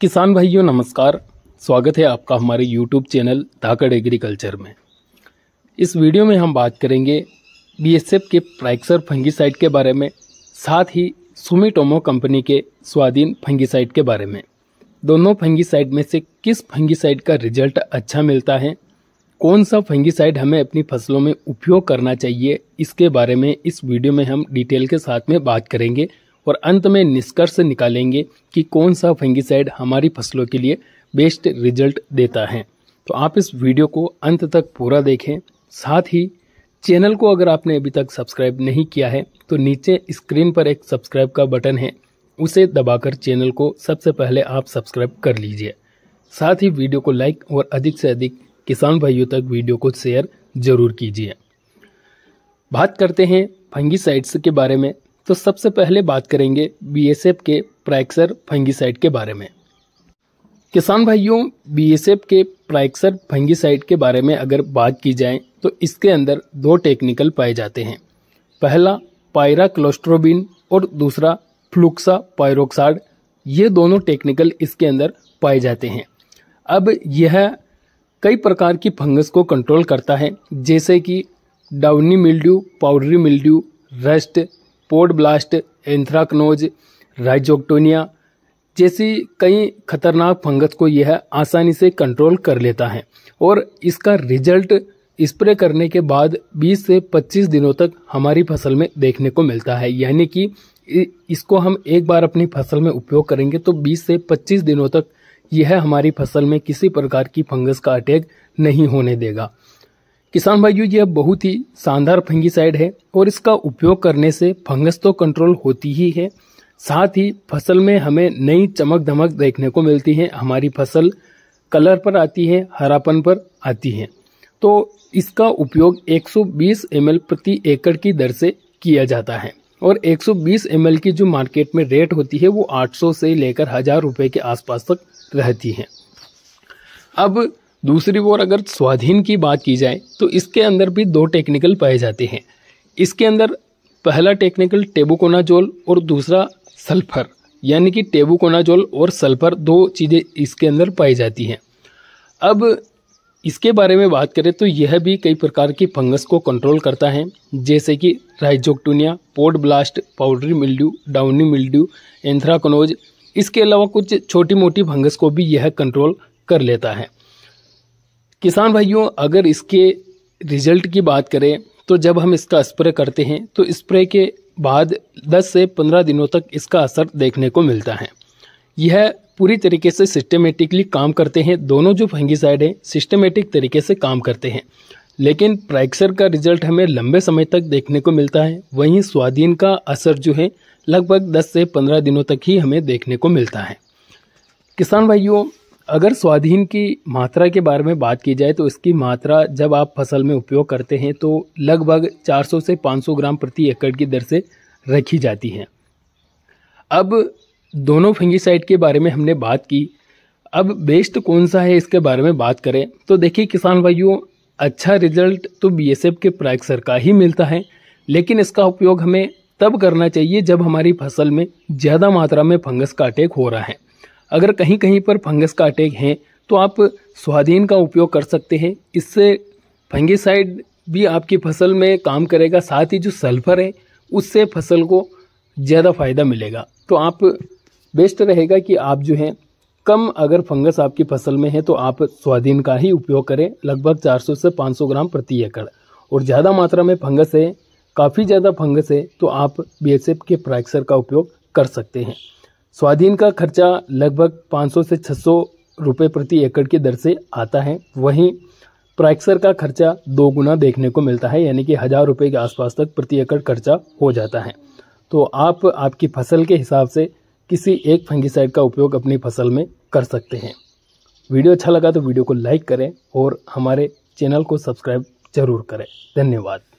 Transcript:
किसान भाइयों नमस्कार स्वागत है आपका हमारे यूट्यूब चैनल धाकड़ एग्रीकल्चर में इस वीडियो में हम बात करेंगे बीएसएफ के प्राइक्सर फंगीसाइड के बारे में साथ ही सुमिटोमो कंपनी के स्वाधीन फंगीसाइड के बारे में दोनों फंगीसाइड में से किस फंगीसाइड का रिजल्ट अच्छा मिलता है कौन सा फंगीसाइड हमें अपनी फसलों में उपयोग करना चाहिए इसके बारे में इस वीडियो में हम डिटेल के साथ में बात करेंगे और अंत में निष्कर्ष निकालेंगे कि कौन सा फंगिसाइड हमारी फसलों के लिए बेस्ट रिजल्ट देता है तो आप इस वीडियो को अंत तक पूरा देखें साथ ही चैनल को अगर आपने अभी तक सब्सक्राइब नहीं किया है तो नीचे स्क्रीन पर एक सब्सक्राइब का बटन है उसे दबाकर चैनल को सबसे पहले आप सब्सक्राइब कर लीजिए साथ ही वीडियो को लाइक और अधिक से अधिक किसान भाइयों तक वीडियो को शेयर जरूर कीजिए बात करते हैं फंगिसाइड्स के बारे में तो सबसे पहले बात करेंगे बीएसएफ के प्राइक्सर फंगीसाइड के बारे में किसान भाइयों बीएसएफ के प्राइक्सर फंगीसाइड के बारे में अगर बात की जाए तो इसके अंदर दो टेक्निकल पाए जाते हैं पहला पायरा क्लोस्ट्रोबिन और दूसरा फ्लुक्सा पायरोक्साइड ये दोनों टेक्निकल इसके अंदर पाए जाते हैं अब यह कई प्रकार की फंगस को कंट्रोल करता है जैसे कि downy mildew powdery mildew rust pod blast anthracnose Rhizoctonia जैसी कई खतरनाक फंगस को यह आसानी से कंट्रोल कर लेता है और इसका रिजल्ट स्प्रे करने के बाद 20 से 25 दिनों तक हमारी फसल में देखने को मिलता है यानी कि इसको हम एक बार अपनी फसल में उपयोग करेंगे तो 20 से 25 दिनों तक यह हमारी फसल में किसी प्रकार की फंगस का अटैक नहीं होने देगा किसान भाइयों यह बहुत ही शानदार फंगीसाइड है और इसका उपयोग करने से फंगस तो कंट्रोल होती ही है साथ ही फसल में हमें नई चमक धमक देखने को मिलती है हमारी फसल कलर पर आती है हरापन पर आती है तो इसका उपयोग 120 सौ प्रति एकड़ की दर से किया जाता है और 120 सौ की जो मार्केट में रेट होती है वो 800 से लेकर हज़ार रुपये के आसपास तक रहती है अब दूसरी ओर अगर स्वाधीन की बात की जाए तो इसके अंदर भी दो टेक्निकल पाए जाते हैं इसके अंदर पहला टेक्निकल टेबुकोनाजोल और दूसरा सल्फर यानी कि टेबुकोनाजोल और सल्फर दो चीज़ें इसके अंदर पाई जाती हैं अब इसके बारे में बात करें तो यह भी कई प्रकार की फंगस को कंट्रोल करता है जैसे कि Rhizoctonia port blast powdery mildew downy mildew anthracnose इसके अलावा कुछ छोटी मोटी फंगस को भी यह कंट्रोल कर लेता है किसान भाइयों अगर इसके रिजल्ट की बात करें तो जब हम इसका स्प्रे करते हैं तो स्प्रे के बाद 10 से 15 दिनों तक इसका असर देखने को मिलता है यह पूरी तरीके से सिस्टमेटिकली काम करते हैं दोनों जो फंगीसाइड हैं सिस्टमेटिक तरीके से काम करते हैं लेकिन प्राइक्सर का रिजल्ट हमें लंबे समय तक देखने को मिलता है वहीं स्वाधीन का असर जो है लगभग 10 से 15 दिनों तक ही हमें देखने को मिलता है किसान भाइयों अगर स्वाधीन की मात्रा के बारे में बात की जाए तो इसकी मात्रा जब आप फसल में उपयोग करते हैं तो लगभग 400 से 500 ग्राम प्रति एकड़ की दर से रखी जाती है अब दोनों फंगीसाइड के बारे में हमने बात की अब बेस्ट कौन सा है इसके बारे में बात करें तो देखिए किसान भाइयों अच्छा रिजल्ट तो बी के प्राइक्सर का ही मिलता है लेकिन इसका उपयोग हमें तब करना चाहिए जब हमारी फसल में ज़्यादा मात्रा में फंगस का अटैक हो रहा है अगर कहीं कहीं पर फंगस का अटैक है तो आप स्वाधीन का उपयोग कर सकते हैं इससे फंगिसाइड भी आपकी फसल में काम करेगा साथ ही जो सल्फर है उससे फसल को ज़्यादा फायदा मिलेगा तो आप बेस्ट रहेगा कि आप जो है कम अगर फंगस आपकी फसल में है तो आप स्वाधीन का ही उपयोग करें लगभग 400 से 500 ग्राम प्रति एकड़ और ज़्यादा मात्रा में फंगस है काफ़ी ज़्यादा फंगस है तो आप बी के प्राइक्सर का उपयोग कर सकते हैं स्वाधीन का खर्चा लगभग 500 से 600 रुपये प्रति एकड़ की दर से आता है वहीं प्राइक्सर का खर्चा दो गुना देखने को मिलता है यानी कि हज़ार रुपये के आसपास तक प्रति एकड़ खर्चा हो जाता है तो आप आपकी फसल के हिसाब से किसी एक फंगिसाइड का उपयोग अपनी फसल में कर सकते हैं वीडियो अच्छा लगा तो वीडियो को लाइक करें और हमारे चैनल को सब्सक्राइब जरूर करें धन्यवाद